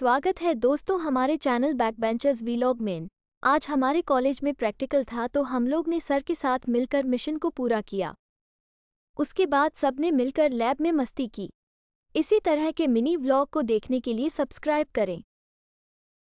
स्वागत है दोस्तों हमारे चैनल बैक बेंचर्स वीलॉग में आज हमारे कॉलेज में प्रैक्टिकल था तो हम लोग ने सर के साथ मिलकर मिशन को पूरा किया उसके बाद सबने मिलकर लैब में मस्ती की इसी तरह के मिनी व्लॉग को देखने के लिए सब्सक्राइब करें